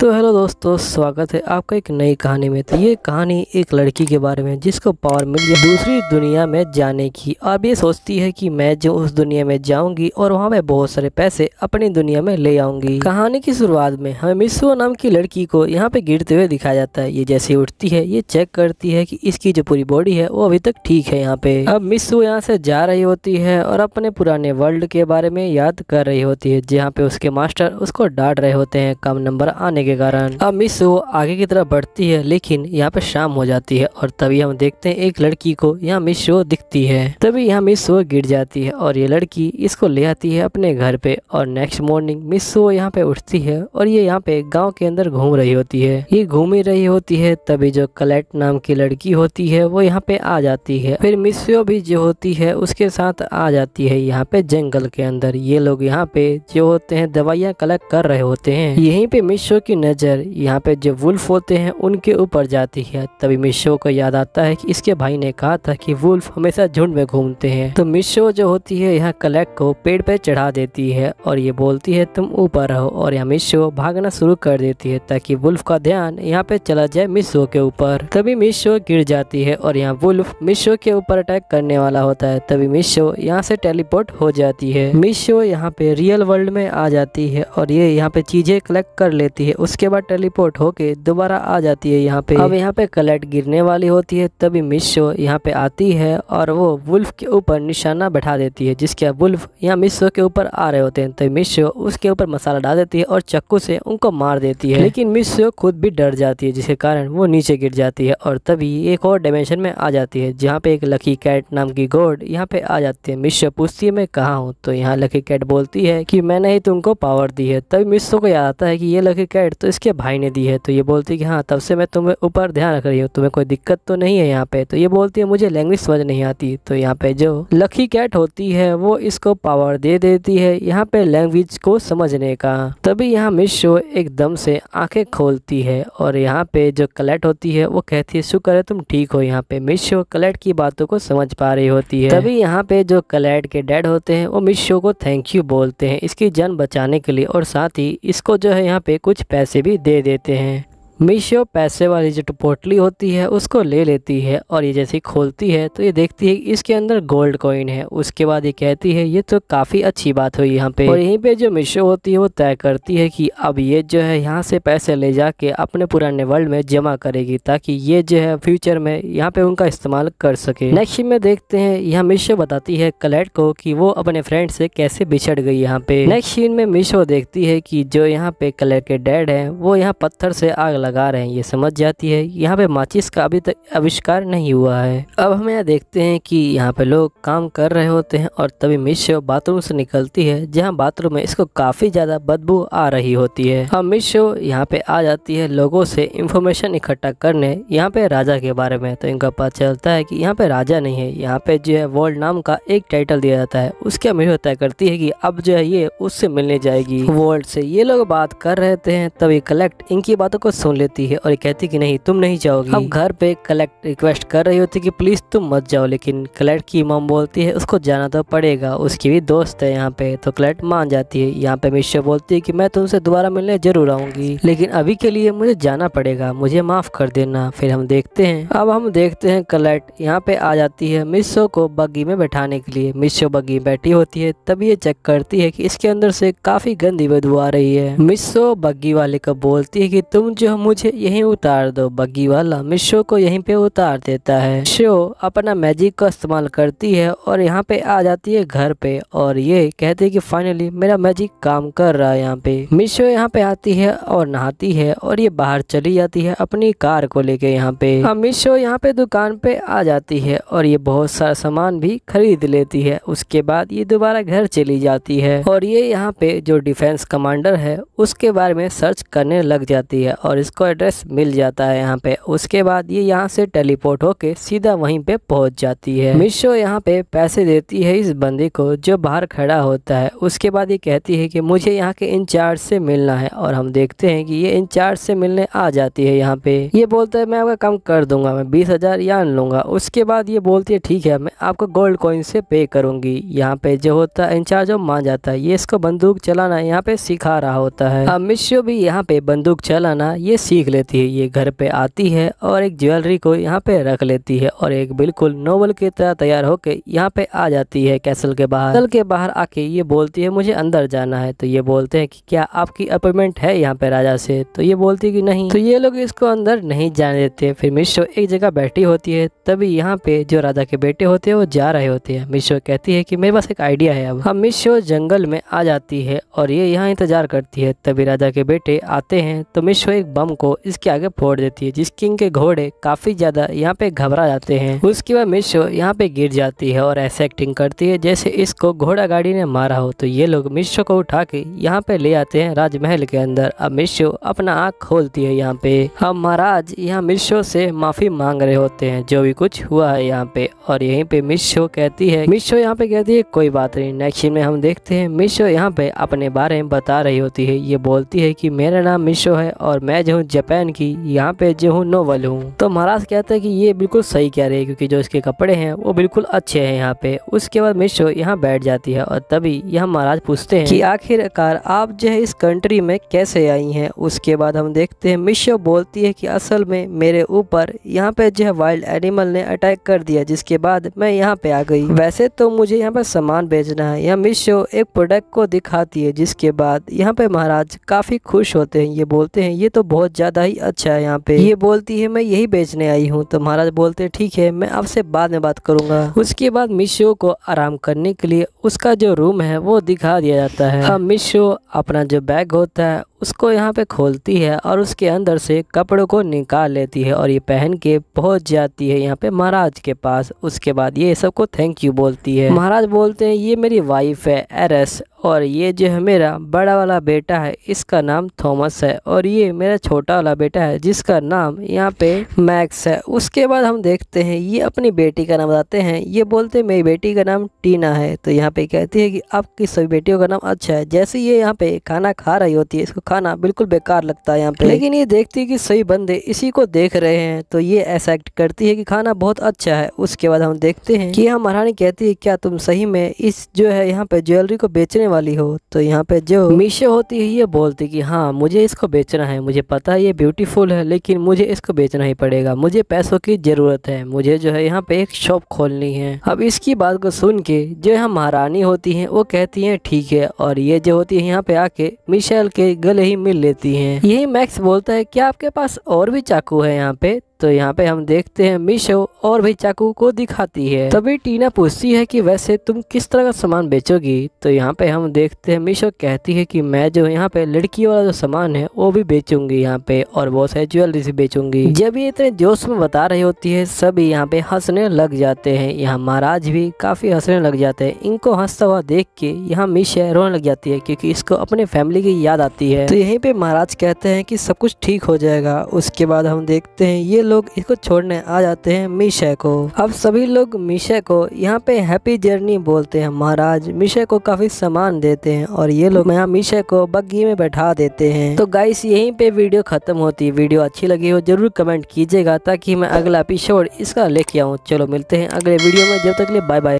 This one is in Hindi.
तो हेलो दोस्तों स्वागत है आपका एक नई कहानी में तो ये कहानी एक लड़की के बारे में जिसको पावर मिल गया दूसरी दुनिया में जाने की अब ये सोचती है कि मैं जो उस दुनिया में जाऊंगी और वहाँ मैं बहुत सारे पैसे अपनी दुनिया में ले आऊंगी कहानी की शुरुआत में हमें मिसो नाम की लड़की को यहाँ पे गिरते हुए दिखाया जाता है ये जैसे उठती है ये चेक करती है की इसकी जो पूरी बॉडी है वो अभी तक ठीक है यहाँ पे अब मिसो यहाँ से जा रही होती है और अपने पुराने वर्ल्ड के बारे में याद कर रही होती है जहाँ पे उसके मास्टर उसको डांट रहे होते हैं कम नंबर आने के कारण अब मिस वो आगे की तरफ बढ़ती है लेकिन यहाँ पे शाम हो जाती है और तभी हम देखते हैं एक लड़की को यहाँ मिस वो दिखती है तभी यहाँ मिस वो गिर जाती है और ये लड़की इसको ले आती है अपने घर पे और नेक्स्ट मॉर्निंग मिस वो यहाँ पे उठती है और ये यहाँ पे गाँव के अंदर घूम रही होती है ये घूम ही रही होती है तभी जो कलेट नाम की लड़की होती है वो यहाँ पे आ जाती है फिर वो भी जो होती है उसके साथ आ जाती है यहाँ पे जंगल के अंदर ये लोग यहाँ पे जो होते हैं दवाइयाँ कलेक्ट कर रहे होते हैं यहीं पे मिस्यो की की नज़र यहाँ पे जो वुल्फ होते हैं उनके ऊपर जाती है तभी मिशो को याद आता है कि इसके भाई ने कहा था कि वुल्फ हमेशा झुंड में घूमते हैं तो मिशो जो होती है यहाँ कलेक्ट को पेड़ पे चढ़ा देती है और ये बोलती है तुम ऊपर रहो और यहाँ मिशो भागना शुरू कर देती है ताकि वुल्फ का ध्यान यहाँ पे चला जाए मिशो के ऊपर तभी मिशो गिर जाती है और यहाँ वुल्फ मिशो के ऊपर अटैक करने वाला होता है तभी मिशो यहाँ से टेलीपोर्ट हो जाती है मिशो यहाँ पे रियल वर्ल्ड में आ जाती है और ये यहाँ पे चीजें कलेक्ट कर लेती है उसके बाद टेलीपोर्ट होके दोबारा आ जाती है यहाँ पे अब यहाँ पे कलट गिरने वाली होती है तभी मिशो यहाँ पे आती है और वो वुल्फ के ऊपर निशाना बैठा देती है जिसके वुल्फ यहाँ मिशो के ऊपर आ रहे होते हैं तभी तो मिशो उसके ऊपर मसाला डाल देती है और चक्कू से उनको मार देती है लेकिन मिशो खुद भी डर जाती है जिसके कारण वो नीचे गिर जाती है और तभी एक और डायमेंशन में आ जाती है जहाँ पे एक लकी कैट नाम की गोड यहाँ पे आ जाती है मिशो पूछती है मैं कहाँ हूँ तो यहाँ लकी कैट बोलती है कि मैंने ही तुमको पावर दी है तभी मिशो को याद आता है कि ये लकी कैट तो इसके भाई ने दी है तो ये बोलती है कि हाँ तब से मैं तुम्हें ऊपर ध्यान रख रही हूँ तुम्हें कोई दिक्कत तो नहीं है यहाँ पे तो ये बोलती है मुझे लैंग्वेज समझ नहीं आती तो यहाँ पे जो लकी कैट होती है वो इसको पावर दे देती है यहाँ पे लैंग्वेज को समझने का तभी यहाँ मिस शो एकदम से आंखें खोलती है और यहाँ पे जो कलेट होती है वो कहती है शुक्र है तुम ठीक हो यहाँ पे मिस शो कलेट की बातों को समझ पा रही होती है तभी यहाँ पे जो कलेट के डैड होते हैं वो मिस शो को थैंक यू बोलते हैं इसकी जान बचाने के लिए और साथ ही इसको जो है यहाँ पे कुछ पैसे पैसे भी दे देते हैं मीशो पैसे वाली जो टपोटली होती है उसको ले लेती है और ये जैसे खोलती है तो ये देखती है इसके अंदर गोल्ड कॉइन है उसके बाद ये कहती है ये तो काफ़ी अच्छी बात हुई यहाँ पे और यहीं पे जो मीशो होती है वो तय करती है कि अब ये जो है यहाँ से पैसे ले जाके अपने पुराने वर्ल्ड में जमा करेगी ताकि ये जो है फ्यूचर में यहाँ पे उनका इस्तेमाल कर सके नेक्स्ट में देखते हैं यहाँ मीशो बताती है कलेट को कि वो अपने फ्रेंड से कैसे बिछड़ गई यहाँ पे नेक्स्ट सीन में मीशो देखती है कि जो यहाँ पे कलेट के डैड है वो यहाँ पत्थर से आग लगा रहे हैं ये समझ जाती है यहाँ पे माचिस का अभी तक आविष्कार नहीं हुआ है अब हम यहाँ देखते हैं कि यहाँ पे लोग काम कर रहे होते हैं और तभी मिश्र बाथरूम से निकलती है जहाँ बाथरूम में इसको काफ़ी ज़्यादा बदबू आ रही होती है अब मिश्र यहाँ पे आ जाती है लोगों से इंफॉर्मेशन इकट्ठा करने यहाँ पे राजा के बारे में तो इनका पता चलता है की यहाँ पे राजा नहीं है यहाँ पे जो है वर्ल्ड नाम का एक टाइटल दिया जाता है उसके अमीर तय करती है की अब जो है ये उससे मिलने जाएगी वर्ल्ड से ये लोग बात कर रहे थे तभी कलेक्ट इनकी बातों को सुन ढूंढ लेती है और ये कहती कि नहीं तुम नहीं जाओगी अब घर पे कलेक्ट रिक्वेस्ट कर रही होती कि प्लीज़ तुम मत जाओ लेकिन कलेक्ट की मम बोलती है उसको जाना तो पड़ेगा उसकी भी दोस्त है यहाँ पे तो कलेक्ट मान जाती है यहाँ पे मिश्र बोलती है की मैं तुमसे दोबारा मिलने जरूर आऊंगी लेकिन अभी के लिए मुझे जाना पड़ेगा मुझे माफ़ कर देना फिर हम देखते हैं अब हम देखते हैं कलेक्ट यहाँ पे आ जाती है मिश्रो को बग्गी में बैठाने के लिए मिश्रो बग्गी बैठी होती है तभी ये चेक करती है कि इसके अंदर से काफ़ी गंदी बदबू आ रही है मिश्रो बग्गी वाले को बोलती है कि तुम जो मुझे यहीं उतार दो बग्गी वाला मिशो को यहीं पे उतार देता है शो अपना मैजिक का इस्तेमाल करती है और यहाँ पे आ जाती है घर पे और ये कहती है कि फाइनली मेरा मैजिक काम कर रहा है यहाँ पे मिशो यहाँ पे आती है और नहाती है और ये बाहर चली जाती है अपनी कार को लेके यहाँ पे हाँ मिशो यहाँ पे दुकान पे आ जाती है और ये बहुत सारा सामान भी खरीद लेती है उसके बाद ये दोबारा घर चली जाती है और ये यहाँ पे जो डिफेंस कमांडर है उसके बारे में सर्च करने लग जाती है और इस उसको एड्रेस मिल जाता है यहाँ पे उसके बाद ये यहाँ से टेलीपोर्ट होके सीधा वहीं पे पहुँच जाती है मिशो यहाँ पे पैसे देती है इस बंदे को जो बाहर खड़ा होता है उसके बाद ये कहती है कि मुझे यहाँ के इंचार्ज से मिलना है और हम देखते हैं कि ये इंचार्ज से मिलने आ जाती है यहाँ पे ये बोलता है मैं आपका कम कर दूंगा मैं बीस हजार यान लूंगा उसके बाद ये बोलती है ठीक है मैं आपको गोल्ड कॉइन से पे करूंगी यहाँ पे जो होता है इंचार्ज वो मान जाता है ये इसको बंदूक चलाना यहाँ पे सिखा रहा होता है अब मिशो भी यहाँ पे बंदूक चलाना ये सीख लेती है ये घर पे आती है और एक ज्वेलरी को यहाँ पे रख लेती है और एक बिल्कुल नोवल की तरह तैयार होकर यहाँ पे आ जाती है कैसल के बाहर कैसल के बाहर आके ये बोलती है मुझे अंदर जाना है तो ये बोलते हैं कि क्या आपकी अपॉइंटमेंट है यहाँ पे राजा से तो ये बोलती है कि नहीं तो ये लोग इसको अंदर नहीं जाने देते फिर मिश्रो एक जगह बैठी होती है तभी यहाँ पे जो राजा के बेटे होते हैं वो जा रहे होते हैं मिश्रो कहती है की मेरे पास एक आइडिया है अब हम मिश्रो जंगल में आ जाती है और ये यहाँ इंतजार करती है तभी राजा के बेटे आते हैं तो मिश्रो एक बम को इसके आगे फोड़ देती है जिस किंग के घोड़े काफी ज्यादा यहाँ पे घबरा जाते हैं उसके बाद मिशो यहाँ पे गिर जाती है और ऐसे एक्टिंग करती है जैसे इसको घोड़ा गाड़ी ने मारा हो तो ये लोग मिशो को उठा के यहाँ पे ले आते हैं राजमहल के अंदर अब मिशो अपना आँख खोलती है यहाँ पे अब महाराज यहाँ मिशो से माफी मांग रहे होते हैं जो भी कुछ हुआ है यहाँ पे और यहीं पे मिशो कहती है मिशो यहाँ पे कहती है कोई बात नहीं नेक्स्ट में हम देखते हैं मिशो यहाँ पे अपने बारे में बता रही होती है ये बोलती है कि मेरा नाम मिशो है और मैं जो जापान की यहाँ पे जो हूँ नोवल हूँ तो महाराज कहते हैं कि ये बिल्कुल सही कह रहे हैं क्योंकि जो इसके कपड़े हैं वो बिल्कुल अच्छे हैं यहाँ पे उसके बाद मिश्रो यहाँ बैठ जाती है और तभी यहाँ महाराज पूछते हैं कि आखिरकार आप जो है इस कंट्री में कैसे आई हैं उसके बाद हम देखते हैं मिश्रो बोलती है कि असल में मेरे ऊपर यहाँ पे जो है वाइल्ड एनिमल ने अटैक कर दिया जिसके बाद मैं यहाँ पे आ गई वैसे तो मुझे यहाँ पे सामान बेचना है यहाँ मिशो एक प्रोडक्ट को दिखाती है जिसके बाद यहाँ पे महाराज काफ़ी खुश होते हैं ये बोलते हैं ये तो बहुत बहुत ज़्यादा ही अच्छा है यहाँ पे ये बोलती है मैं यही बेचने आई हूँ तो महाराज बोलते ठीक है मैं आपसे बाद में बात करूँगा उसके बाद मिशो को आराम करने के लिए उसका जो रूम है वो दिखा दिया जाता है अब मिशो अपना जो बैग होता है उसको यहाँ पे खोलती है और उसके अंदर से कपड़ों को निकाल लेती है और ये पहन के पहुँच जाती है यहाँ पे महाराज के पास उसके बाद ये सबको थैंक यू बोलती है महाराज बोलते हैं ये मेरी वाइफ है एरस और ये जो है मेरा बड़ा वाला बेटा है इसका नाम थॉमस है और ये मेरा छोटा वाला बेटा है जिसका नाम यहाँ पे मैक्स है उसके बाद हम देखते हैं ये अपनी बेटी का नाम बताते हैं ये बोलते हैं मेरी बेटी का नाम टीना है तो यहाँ पे कहती है कि आपकी सभी बेटियों का नाम अच्छा है जैसे ये यहाँ पे खाना खा रही होती है इसको खाना बिल्कुल बेकार लगता है यहाँ पे लेकिन ये देखती है कि सही बंदे इसी को देख रहे हैं तो ये ऐसा एक्ट करती है कि खाना बहुत अच्छा है उसके बाद हम देखते हैं कि यहाँ महारानी कहती है क्या तुम सही में इस जो है यहाँ पे ज्वेलरी को बेचने वाली हो तो यहाँ पे जो मीशे होती है ये बोलती की हाँ मुझे इसको बेचना है मुझे पता है ये ब्यूटीफुल है लेकिन मुझे इसको बेचना ही पड़ेगा मुझे पैसों की ज़रूरत है मुझे जो है यहाँ पे एक शॉप खोलनी है अब इसकी बात को सुन के जो यहाँ महारानी होती है वो कहती है ठीक है और ये जो होती है यहाँ पे आके मिशेल के गले पहले ही मिल लेती हैं यही मैक्स बोलता है क्या आपके पास और भी चाकू है यहाँ पे तो यहाँ पे हम देखते हैं मीशो और भी चाकू को दिखाती है तभी टीना पूछती है कि वैसे तुम किस तरह का सामान बेचोगी तो यहाँ पे हम देखते हैं मीशो कहती है कि मैं जो यहाँ पे लड़की वाला जो सामान है वो भी बेचूंगी यहाँ पे और बहुत सारी ज्वेलरी बेचूंगी जब ये इतने जोश में बता रही होती है सभी यहाँ पे हंसने लग जाते हैं यहाँ महाराज भी काफी हंसने लग जाते हैं इनको हंसता हुआ देख के यहाँ मीशे रोने लग जाती है क्योंकि इसको अपने फैमिली की याद आती है तो यहीं पे महाराज कहते हैं कि सब कुछ ठीक हो जाएगा उसके बाद हम देखते हैं ये लोग इसको छोड़ने आ जाते हैं मीशो मिशे को अब सभी लोग मिशे को यहाँ पे हैप्पी जर्नी बोलते हैं महाराज मिशे को काफी सामान देते हैं और ये लोग यहाँ मिशे को बग्घी में बैठा देते हैं तो गाइस यहीं पे वीडियो खत्म होती है वीडियो अच्छी लगी हो जरूर कमेंट कीजिएगा ताकि मैं अगला एपिसोड इसका लेके आऊँ चलो मिलते हैं अगले वीडियो में जब तक लिए बाय बाय